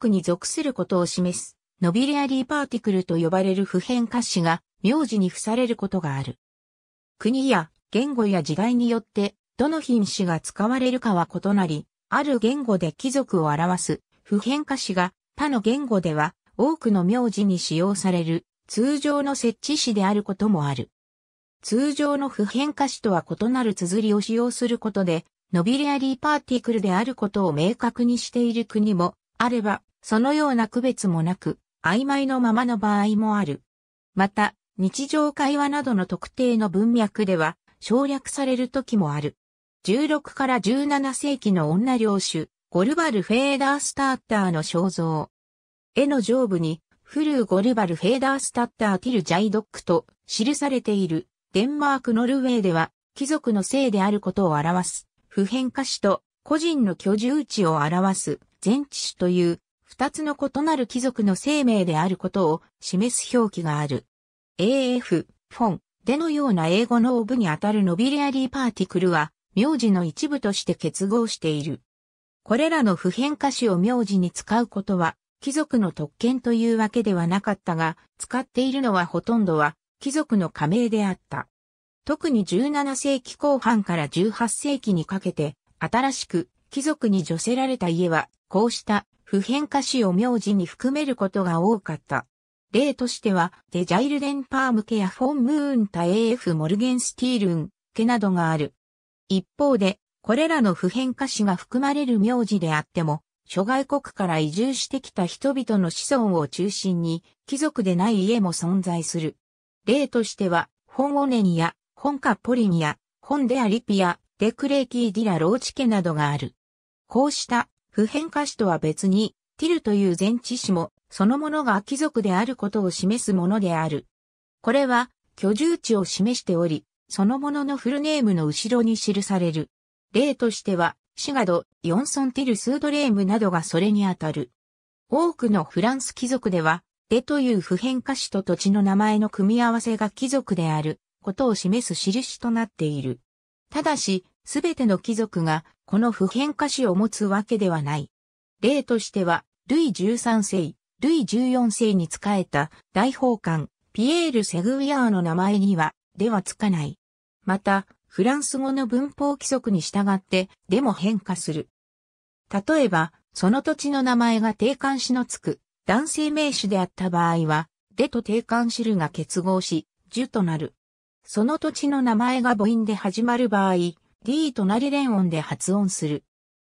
国に属することを示す、ノビリアリーパーティクルと呼ばれる普遍歌詞が、名字に付されることがある。国や言語や時代によって、どの品種が使われるかは異なり、ある言語で貴族を表す普遍歌詞が他の言語では多くの名字に使用される通常の設置詞であることもある。通常の普遍歌詞とは異なる綴りを使用することで、ノビリアリーパーティクルであることを明確にしている国もあれば、そのような区別もなく、曖昧のままの場合もある。また、日常会話などの特定の文脈では省略される時もある。16から17世紀の女領主、ゴルバル・フェーダースタッターの肖像。絵の上部に、フルー・ゴルバル・フェーダースタッター・ティル・ジャイドックと記されている、デンマーク・ノルウェーでは、貴族の姓であることを表す、普遍化詞と個人の居住地を表す、全地種という二つの異なる貴族の生命であることを示す表記がある。AF、フォン、でのような英語のオブにあたるノビリアリーパーティクルは、名字の一部として結合している。これらの普遍歌詞を名字に使うことは、貴族の特権というわけではなかったが、使っているのはほとんどは、貴族の加盟であった。特に17世紀後半から18世紀にかけて、新しく貴族に助せられた家は、こうした普遍歌詞を名字に含めることが多かった。例としては、デジャイルデンパームケやフォンムーンタ AF モルゲンスティールンケなどがある。一方で、これらの普遍歌詞が含まれる名字であっても、諸外国から移住してきた人々の子孫を中心に、貴族でない家も存在する。例としては、ン・オネニア、ン・カポリニア、ン・デアリピア、デクレーキーディラローチ家などがある。こうした普遍歌詞とは別に、ティルという前置詞も、そのものが貴族であることを示すものである。これは、居住地を示しており、そのもののフルネームの後ろに記される。例としては、シガド、ヨンソンティルスードレームなどがそれにあたる。多くのフランス貴族では、でという普遍歌詞と土地の名前の組み合わせが貴族であることを示す印となっている。ただし、すべての貴族がこの普遍歌詞を持つわけではない。例としては、ルイ13世、ルイ14世に仕えた大法官、ピエール・セグウィアーの名前には、ではつかない。また、フランス語の文法規則に従って、でも変化する。例えば、その土地の名前が定冠詞のつく、男性名詞であった場合は、でと定冠詞るが結合し、樹となる。その土地の名前が母音で始まる場合、D 隣連音で発音する。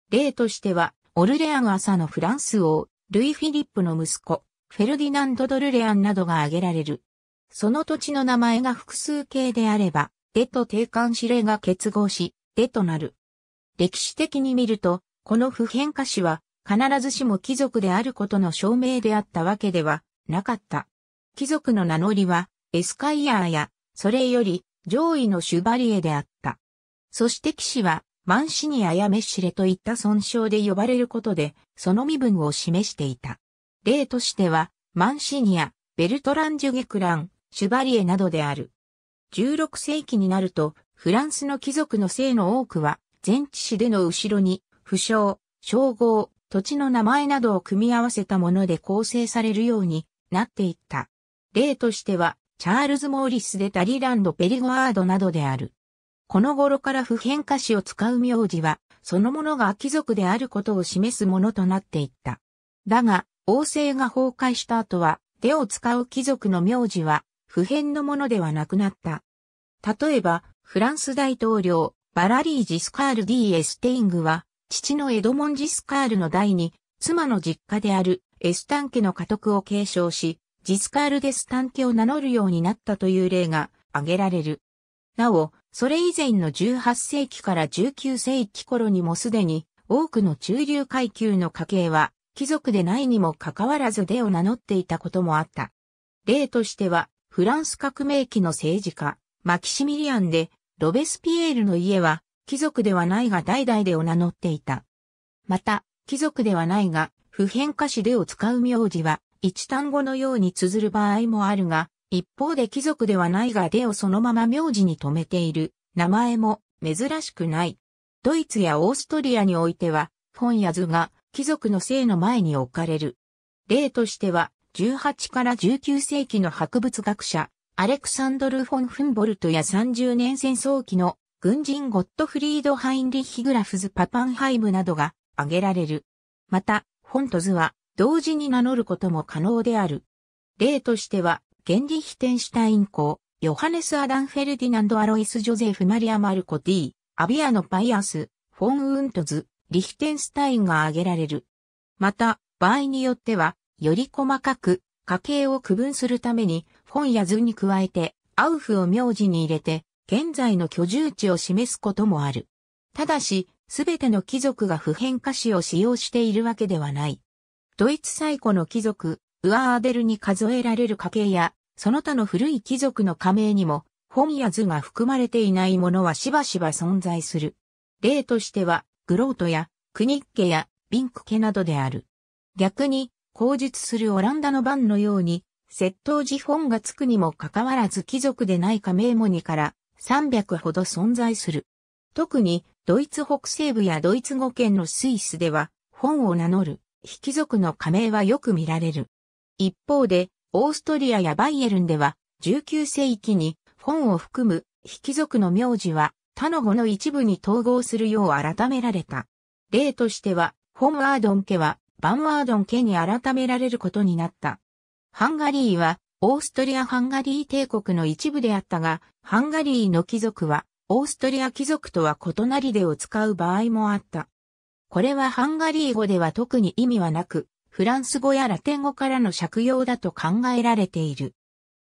例としては、オルレアン朝のフランス王、ルイ・フィリップの息子、フェルディナンド・ドルレアンなどが挙げられる。その土地の名前が複数形であれば、でと定冠指令が結合し、でとなる。歴史的に見ると、この普遍歌詞は、必ずしも貴族であることの証明であったわけではなかった。貴族の名乗りは、エスカイヤーや、それより上位のシュバリエであった。そして騎士は、マンシニアやメッシレといった損傷で呼ばれることで、その身分を示していた。例としては、マンシニア、ベルトラン・ジュゲクラン、シュバリエなどである。16世紀になると、フランスの貴族の姓の多くは、前置詞での後ろに、不詳、称号、土地の名前などを組み合わせたもので構成されるようになっていった。例としては、チャールズ・モーリスでダリランド・ペリゴアードなどである。この頃から普遍歌詞を使う名字は、そのものが貴族であることを示すものとなっていった。だが、王政が崩壊した後は、手を使う貴族の名字は、普遍のものではなくなった。例えば、フランス大統領、バラリー・ジスカール・ディ・エステイングは、父のエドモン・ジスカールの代に、妻の実家であるエスタン家の家督を継承し、ジスカール・デスタン家を名乗るようになったという例が挙げられる。なお、それ以前の18世紀から19世紀頃にもすでに多くの中流階級の家系は貴族でないにもかかわらずデを名乗っていたこともあった。例としてはフランス革命期の政治家マキシミリアンでロベスピエールの家は貴族ではないが代々でを名乗っていた。また貴族ではないが普遍歌詞でを使う名字は一単語のように綴る場合もあるが、一方で貴族ではないが出をそのまま名字に留めている名前も珍しくない。ドイツやオーストリアにおいては、フォンや図が貴族の姓の前に置かれる。例としては、18から19世紀の博物学者、アレクサンドル・フォン・フンボルトや30年戦争期の軍人ゴットフリード・ハインリッヒ・グラフズ・パパンハイムなどが挙げられる。また、フォンと図は同時に名乗ることも可能である。例としては、ゲンリヒテンシュタイン公、ヨハネス・アダン・フェルディナンド・アロイス・ジョゼフ・マリア・マルコ・ディ、アビアノ・パイアス、フォン・ウントズ、リヒテンスタインが挙げられる。また、場合によっては、より細かく、家系を区分するために、フォンや図に加えて、アウフを名字に入れて、現在の居住地を示すこともある。ただし、すべての貴族が普遍歌詞を使用しているわけではない。ドイツ最古の貴族、ウアーデルに数えられる家系や、その他の古い貴族の加名にも、本や図が含まれていないものはしばしば存在する。例としては、グロートや、クニッケや、ビンク家などである。逆に、口述するオランダの番のように、窃盗時本がつくにもかかわらず貴族でない加盟もにから300ほど存在する。特にドイツ北西部やドイツ語圏のスイスでは本を名乗る非貴族の加盟はよく見られる。一方で、オーストリアやバイエルンでは、19世紀に、フォンを含む、引族の名字は、他の語の一部に統合するよう改められた。例としては、フォンワードン家は、バンワードン家に改められることになった。ハンガリーは、オーストリア・ハンガリー帝国の一部であったが、ハンガリーの貴族は、オーストリア貴族とは異なりでを使う場合もあった。これはハンガリー語では特に意味はなく、フランス語やラテン語からの借用だと考えられている。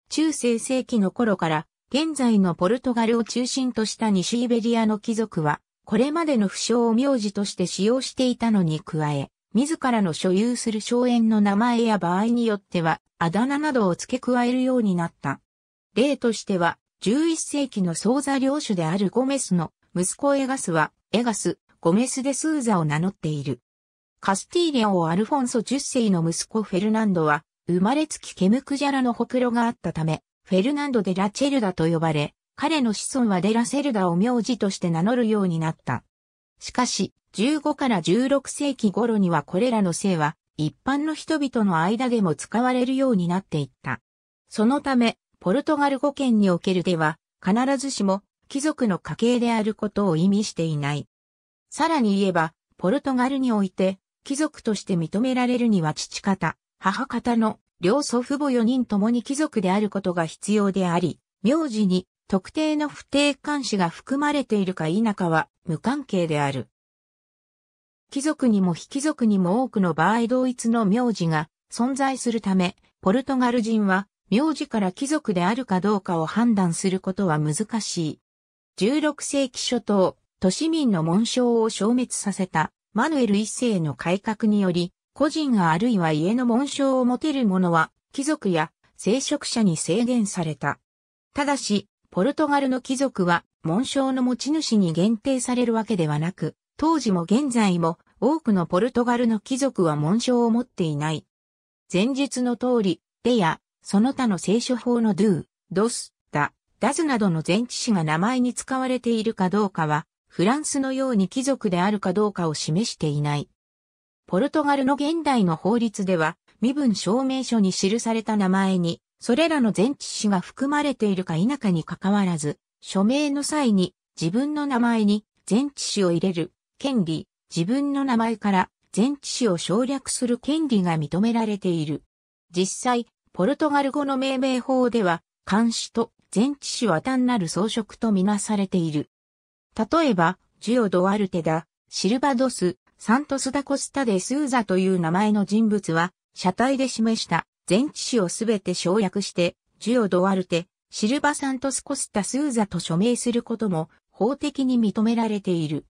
中世世紀の頃から現在のポルトガルを中心とした西イベリアの貴族は、これまでの不詳を名字として使用していたのに加え、自らの所有する荘園の名前や場合によっては、あだ名などを付け加えるようになった。例としては、11世紀の総座領主であるゴメスの息子エガスは、エガス、ゴメス・デ・スーザを名乗っている。カスティーリアをアルフォンソ10世の息子フェルナンドは、生まれつきケムクジャラのほくろがあったため、フェルナンド・デ・ラ・チェルダと呼ばれ、彼の子孫はデ・ラ・セルダを名字として名乗るようになった。しかし、15から16世紀頃にはこれらの姓は、一般の人々の間でも使われるようになっていった。そのため、ポルトガル語圏におけるでは、必ずしも貴族の家系であることを意味していない。さらに言えば、ポルトガルにおいて、貴族として認められるには父方、母方の両祖父母4人ともに貴族であることが必要であり、名字に特定の不定冠詞が含まれているか否かは無関係である。貴族にも非貴族にも多くの場合同一の名字が存在するため、ポルトガル人は名字から貴族であるかどうかを判断することは難しい。16世紀初頭、都市民の紋章を消滅させたマヌエル一世の改革により、個人あるいは家の紋章を持てる者は、貴族や聖職者に制限された。ただし、ポルトガルの貴族は、紋章の持ち主に限定されるわけではなく、当時も現在も多くのポルトガルの貴族は紋章を持っていない。前述の通り、でや、その他の聖書法のドゥ、ドス、ダ、ダズなどの前置詞が名前に使われているかどうかは、フランスのように貴族であるかどうかを示していない。ポルトガルの現代の法律では、身分証明書に記された名前に、それらの前置詞が含まれているか否かに関わらず、署名の際に自分の名前に前置詞を入れる権利、自分の名前から前置詞を省略する権利が認められている。実際、ポルトガル語の命名法では、監視と前置詞は単なる装飾とみなされている。例えば、ジュオ・ド・アルテダ、シルバドス、サントス・ダ・コスタ・デ・スーザという名前の人物は、車体で示した全知史をすべて省略して、ジュオ・ド・アルテ、シルバ・サントス・コスタ・スーザと署名することも法的に認められている。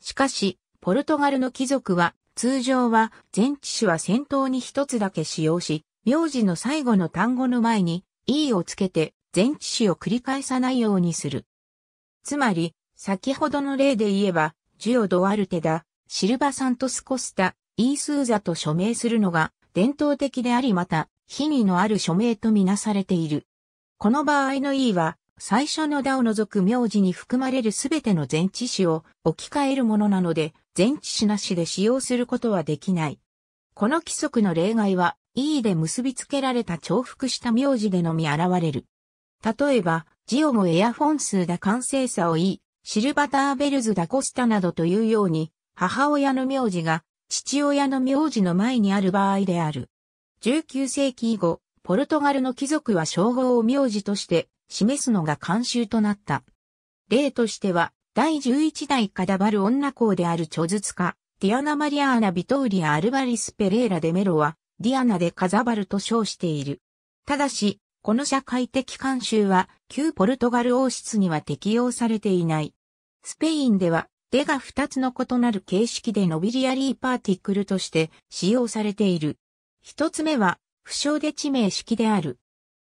しかし、ポルトガルの貴族は、通常は全知史は先頭に一つだけ使用し、名字の最後の単語の前に、e をつけて、全知史を繰り返さないようにする。つまり、先ほどの例で言えば、ジオ・ドアルテだ、シルバ・サントス・コスタ、イースーザと署名するのが伝統的でありまた、品位のある署名とみなされている。この場合の E は、最初のダを除く名字に含まれるすべての前置詞を置き換えるものなので、前置詞なしで使用することはできない。この規則の例外は、E で結びつけられた重複した名字でのみ現れる。例えば、ジオもエアフォン数だ完成さを E、シルバターベルズ・ダ・コスタなどというように、母親の名字が父親の名字の前にある場合である。19世紀以後、ポルトガルの貴族は称号を名字として示すのが慣習となった。例としては、第11代カダバル女校である著述家、ディアナ・マリアーナ・ビトーリア・アルバリス・ペレーラ・デメロは、ディアナでカザバルと称している。ただし、この社会的慣習は旧ポルトガル王室には適用されていない。スペインでは出が2つの異なる形式でノビリアリーパーティクルとして使用されている。一つ目は不詳で地名式である。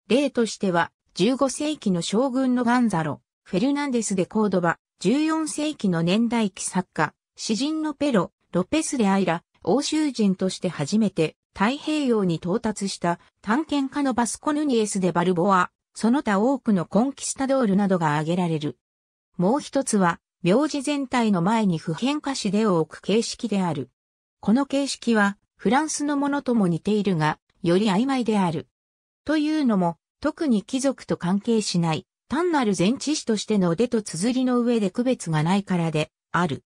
例としては15世紀の将軍のガンザロ、フェルナンデスでコードバ、14世紀の年代記作家、詩人のペロ、ロペスでアイラ、欧州人として初めて太平洋に到達した探検家のバスコヌニエスでバルボア、その他多くのコンキスタドールなどが挙げられる。もう一つは、名字全体の前に普遍化しでを置く形式である。この形式は、フランスのものとも似ているが、より曖昧である。というのも、特に貴族と関係しない、単なる前置詞としての出と綴りの上で区別がないからで、ある。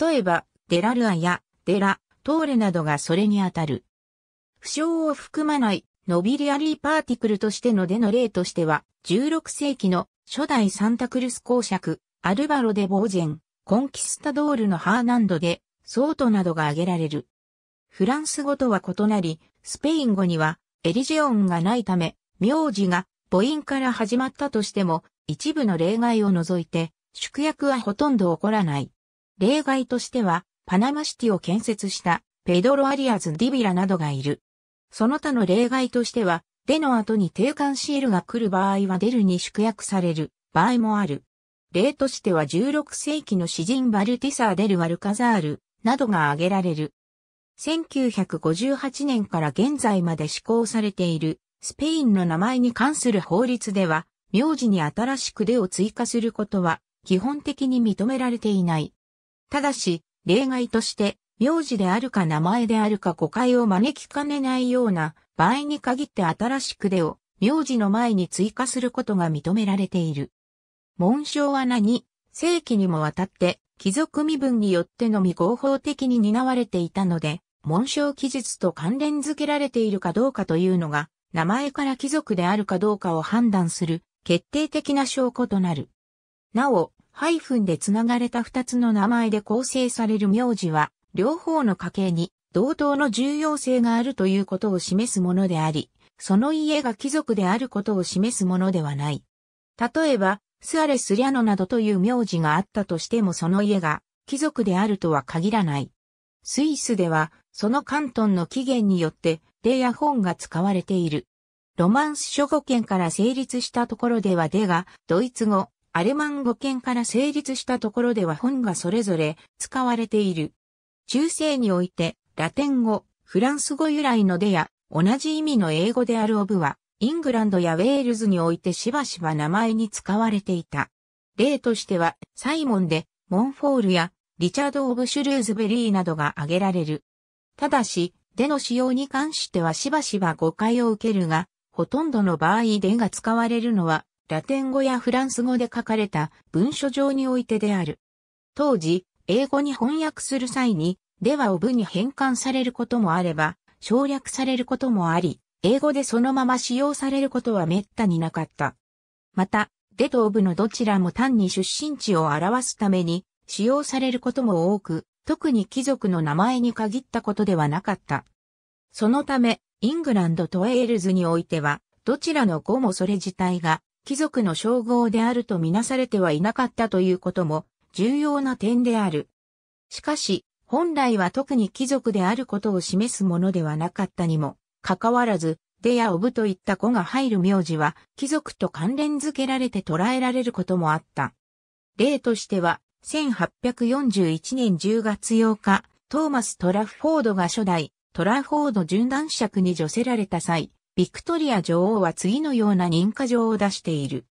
例えば、デラルアや、デラ、トーレなどがそれにあたる。負傷を含まないノビリアリーパーティクルとしての出の例としては、16世紀の初代サンタクルス公爵、アルバロデ・ボーゼン、コンキスタドールのハーナンドで、ソートなどが挙げられる。フランス語とは異なり、スペイン語にはエリジェオンがないため、名字が母音から始まったとしても、一部の例外を除いて、宿約はほとんど起こらない。例外としては、パナマシティを建設したペドロ・アリアズ・ディビラなどがいる。その他の例外としては、での後に定款シールが来る場合はデルに縮約される場合もある。例としては16世紀の詩人バルティサー・デル・ワルカザールなどが挙げられる。1958年から現在まで施行されているスペインの名前に関する法律では、名字に新しくでを追加することは基本的に認められていない。ただし、例外として名字であるか名前であるか誤解を招きかねないような場合に限って新しくでを名字の前に追加することが認められている。紋章は何世紀にもわたって貴族身分によってのみ合法的に担われていたので、紋章記述と関連づけられているかどうかというのが、名前から貴族であるかどうかを判断する決定的な証拠となる。なお、ハイフンでつながれた二つの名前で構成される名字は、両方の家系に同等の重要性があるということを示すものであり、その家が貴族であることを示すものではない。例えば、スアレス・リャノなどという名字があったとしてもその家が貴族であるとは限らない。スイスでは、その関東の起源によって、デや本が使われている。ロマンス諸語圏から成立したところではデが、ドイツ語、アレマン語圏から成立したところでは本がそれぞれ使われている。中世において、ラテン語、フランス語由来のでや、同じ意味の英語であるオブは、イングランドやウェールズにおいてしばしば名前に使われていた。例としては、サイモンで、モンフォールや、リチャード・オブ・シュルーズベリーなどが挙げられる。ただし、での使用に関してはしばしば誤解を受けるが、ほとんどの場合でが使われるのは、ラテン語やフランス語で書かれた文書上においてである。当時、英語に翻訳する際に、ではを文に変換されることもあれば、省略されることもあり、英語でそのまま使用されることは滅多になかった。また、でとオブのどちらも単に出身地を表すために使用されることも多く、特に貴族の名前に限ったことではなかった。そのため、イングランドとウェールズにおいては、どちらの語もそれ自体が貴族の称号であるとみなされてはいなかったということも重要な点である。しかし、本来は特に貴族であることを示すものではなかったにも、かかわらず、出やオブといった子が入る名字は、貴族と関連づけられて捉えられることもあった。例としては、1841年10月8日、トーマス・トラフォードが初代トラフォード順男爵に助せられた際、ビクトリア女王は次のような認可状を出している。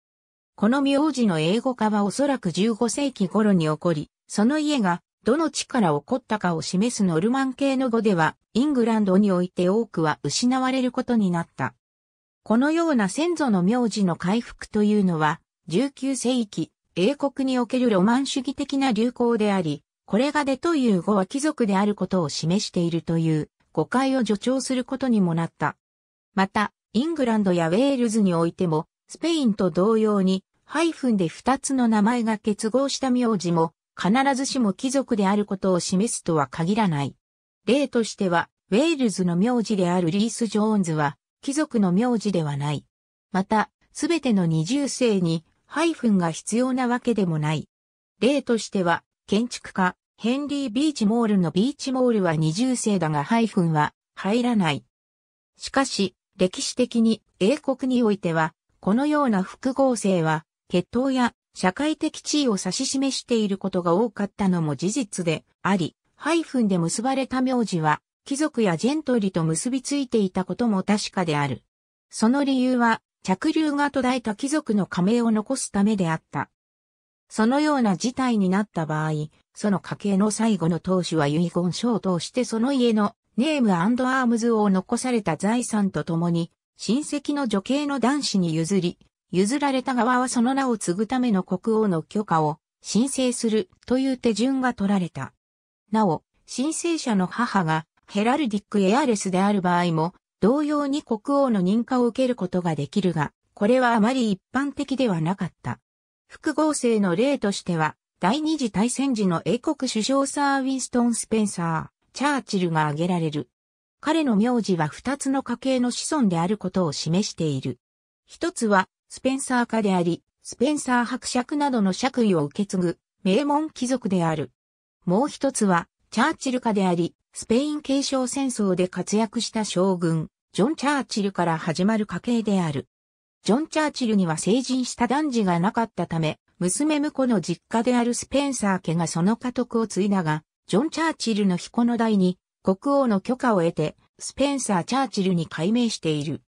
この名字の英語化はおそらく15世紀頃に起こり、その家がどの地から起こったかを示すノルマン系の語では、イングランドにおいて多くは失われることになった。このような先祖の名字の回復というのは、19世紀、英国におけるロマン主義的な流行であり、これがでという語は貴族であることを示しているという誤解を助長することにもなった。また、イングランドやウェールズにおいても、スペインと同様に、ハイフンで2つの名前が結合した名字も、必ずしも貴族であることを示すとは限らない。例としては、ウェールズの名字であるリース・ジョーンズは、貴族の名字ではない。また、すべての二重姓に、ハイフンが必要なわけでもない。例としては、建築家、ヘンリー・ビーチモールのビーチモールは二重姓だがハイフンは入らない。しかし、歴史的に英国においては、このような複合性は、血統や社会的地位を指し示していることが多かったのも事実であり、ハイフンで結ばれた名字は、貴族やジェントリと結びついていたことも確かである。その理由は、着流が途絶えた貴族の加盟を残すためであった。そのような事態になった場合、その家系の最後の当主は遺言書を通してその家のネームアームズを残された財産と共に親戚の女系の男子に譲り、譲られた側はその名を継ぐための国王の許可を申請するという手順が取られた。なお、申請者の母がヘラルディック・エアレスである場合も、同様に国王の認可を受けることができるが、これはあまり一般的ではなかった。複合性の例としては、第二次大戦時の英国首相サー・ウィンストン・スペンサー、チャーチルが挙げられる。彼の名字は二つの家系の子孫であることを示している。一つは、スペンサー家であり、スペンサー伯爵などの爵位を受け継ぐ、名門貴族である。もう一つは、チャーチル家であり、スペイン継承戦争で活躍した将軍、ジョン・チャーチルから始まる家系である。ジョン・チャーチルには成人した男児がなかったため、娘婿の実家であるスペンサー家がその家督を継いだが、ジョン・チャーチルの彦の代に国王の許可を得て、スペンサー・チャーチルに改名している。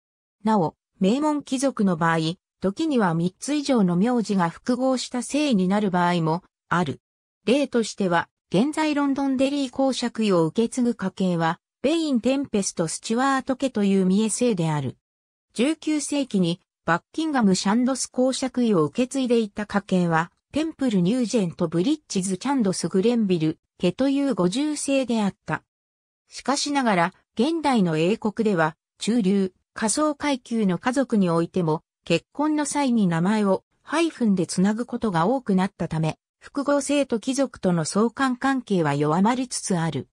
なお、名門貴族の場合、時には3つ以上の名字が複合した姓になる場合もある。例としては、現在ロンドンデリー公爵位を受け継ぐ家系は、ベイン・テンペスト・スチュワート家という三重姓である。19世紀にバッキンガム・シャンドス公爵位を受け継いでいた家系は、テンプル・ニュージェント・ブリッジズ・チャンドス・グレンビル、家という五重姓であった。しかしながら、現代の英国では、中流、仮想階級の家族においても、結婚の際に名前をハイフンでつなぐことが多くなったため、複合性と貴族との相関関係は弱まりつつある。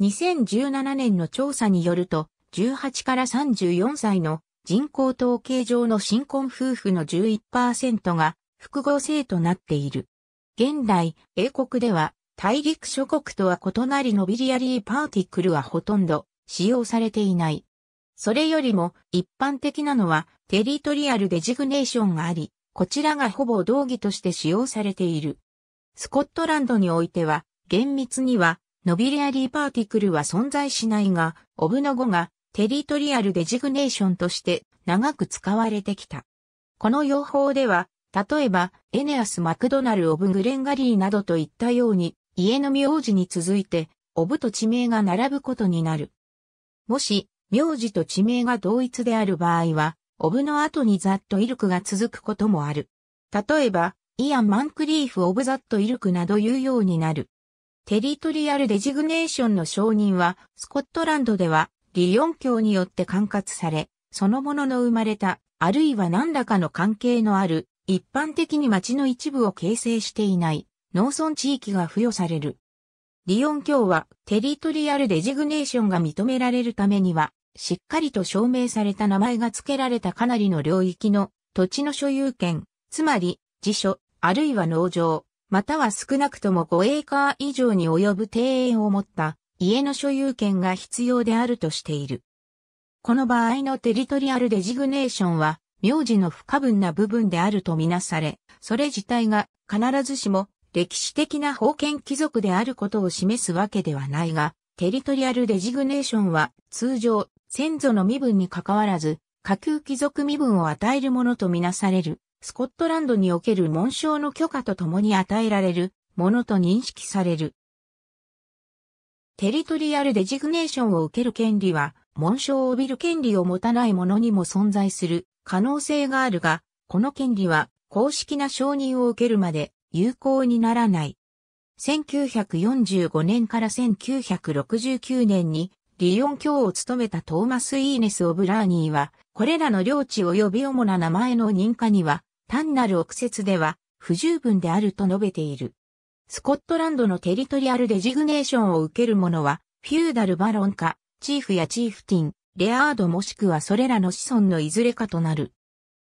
2017年の調査によると、18から34歳の人口統計上の新婚夫婦の11%が複合性となっている。現代、英国では大陸諸国とは異なりノビリアリーパーティクルはほとんど使用されていない。それよりも一般的なのはテリトリアルデジグネーションがあり、こちらがほぼ同義として使用されている。スコットランドにおいては、厳密には、ノビリアリーパーティクルは存在しないが、オブの語がテリトリアルデジグネーションとして長く使われてきた。この用法では、例えば、エネアス・マクドナル・オブ・グレンガリーなどといったように、家の名字に続いて、おぶと地名が並ぶことになる。もし、名字と地名が同一である場合は、オブの後にざっとイルクが続くこともある。例えば、イアン・マンクリーフ・オブ・ザット・イルクなど言うようになる。テリトリアル・デジグネーションの承認は、スコットランドでは、リヨン教によって管轄され、そのものの生まれた、あるいは何らかの関係のある、一般的に町の一部を形成していない、農村地域が付与される。リオン教はテリトリアルデジグネーションが認められるためには、しっかりと証明された名前が付けられたかなりの領域の土地の所有権、つまり、辞書、あるいは農場、または少なくとも5エーカー以上に及ぶ庭園を持った家の所有権が必要であるとしている。この場合のテリトリアルデジグネーションは、名字の不可分な部分であるとみなされ、それ自体が必ずしも歴史的な封建貴族であることを示すわけではないが、テリトリアルデジグネーションは通常、先祖の身分に関わらず、下級貴族身分を与えるものとみなされる、スコットランドにおける紋章の許可とともに与えられるものと認識される。テリトリアルデジグネーションを受ける権利は、紋章を帯びる権利を持たないものにも存在する可能性があるが、この権利は公式な承認を受けるまで有効にならない。1945年から1969年にリオン教を務めたトーマス・イーネス・オブラーニーは、これらの領地及び主な名前の認可には、単なる憶説では不十分であると述べている。スコットランドのテリトリアルデジグネーションを受ける者は、フューダルバロンか、チーフやチーフティン、レアードもしくはそれらの子孫のいずれかとなる。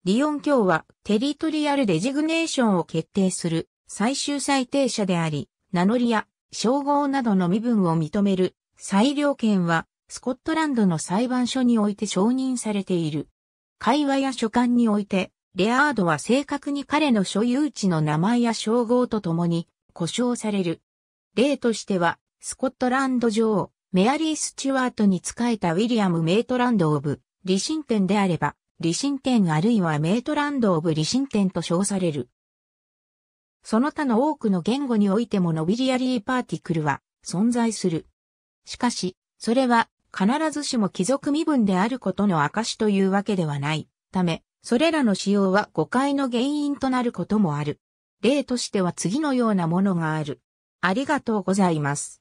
リオン教はテリトリアルデジグネーションを決定する最終裁定者であり、名乗りや称号などの身分を認める裁量権は、スコットランドの裁判所において承認されている。会話や書簡において、レアードは正確に彼の所有地の名前や称号とともに、呼称される。例としては、スコットランド女王、メアリー・スチュワートに仕えたウィリアム・メイトランド・オブ、理神殿であれば、理神殿あるいはメイトランド・オブ・理神殿と称される。その他の多くの言語においてもノビリアリーパーティクルは存在する。しかし、それは必ずしも貴族身分であることの証というわけではない。ため、それらの使用は誤解の原因となることもある。例としては次のようなものがある。ありがとうございます。